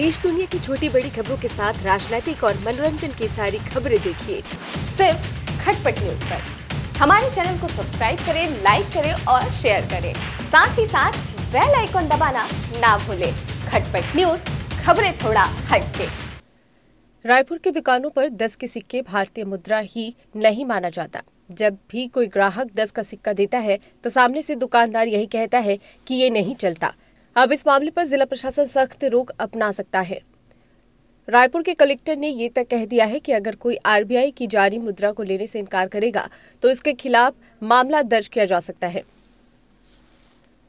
देश दुनिया की छोटी बड़ी खबरों के साथ राजनीतिक और मनोरंजन की सारी खबरें देखिए सिर्फ खटपट न्यूज पर हमारे चैनल को सब्सक्राइब करें लाइक करें और शेयर करें साथ ही साथ बेल आइकन दबाना ना भूलें खटपट न्यूज खबरें थोड़ा हटके रायपुर की दुकानों पर दस के सिक्के भारतीय मुद्रा ही नहीं माना जाता जब भी कोई ग्राहक दस का सिक्का देता है तो सामने से दुकानदार यही कहता है कि ये नहीं चलता अब इस मामले पर जिला प्रशासन सख्त रोक अपना सकता है रायपुर के कलेक्टर ने ये तक कह दिया है कि अगर कोई आरबीआई की जारी मुद्रा को लेने से इनकार करेगा तो इसके खिलाफ मामला दर्ज किया जा सकता है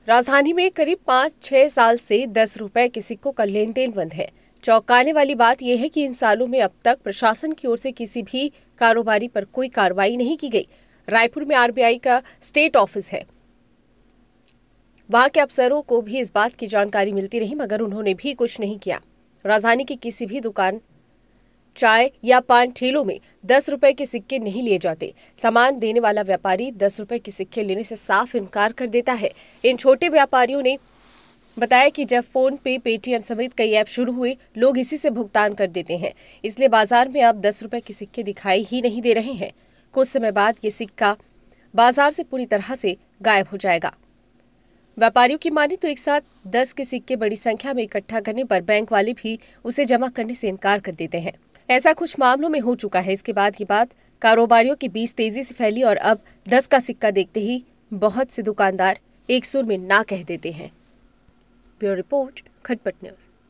राजधानी में करीब पांच छह साल से दस रुपए के सिक्कों का लेन देन बंद है चौंकाने वाली बात यह है कि इन सालों में अब तक प्रशासन की ओर से किसी भी कारोबारी पर कोई कार्रवाई नहीं की गई रायपुर में आरबीआई का स्टेट ऑफिस है वहां के अफसरों को भी इस बात की जानकारी मिलती रही मगर उन्होंने भी कुछ नहीं किया राजधानी की किसी भी दुकान चाय या पान ठेलों में दस रुपए के सिक्के नहीं लिए जाते सामान देने वाला व्यापारी दस रुपए के सिक्के लेने से साफ इनकार कर देता है इन छोटे व्यापारियों ने बताया कि जब फोन पे पेटीएम समेत कई ऐप शुरू हुए लोग इसी से भुगतान कर देते हैं इसलिए बाजार में अब दस रुपए के सिक्के दिखाई ही नहीं दे रहे हैं कुछ समय बाद ये सिक्का बाजार से पूरी तरह से गायब हो जाएगा व्यापारियों की माने तो एक साथ दस के सिक्के बड़ी संख्या में इकट्ठा करने पर बैंक वाले भी उसे जमा करने से इनकार कर देते हैं ऐसा कुछ मामलों में हो चुका है इसके बाद ये बात कारोबारियों के बीच तेजी से फैली और अब दस का सिक्का देखते ही बहुत से दुकानदार एक सुर में ना कह देते हैं ब्यूरो रिपोर्ट खटपट न्यूज़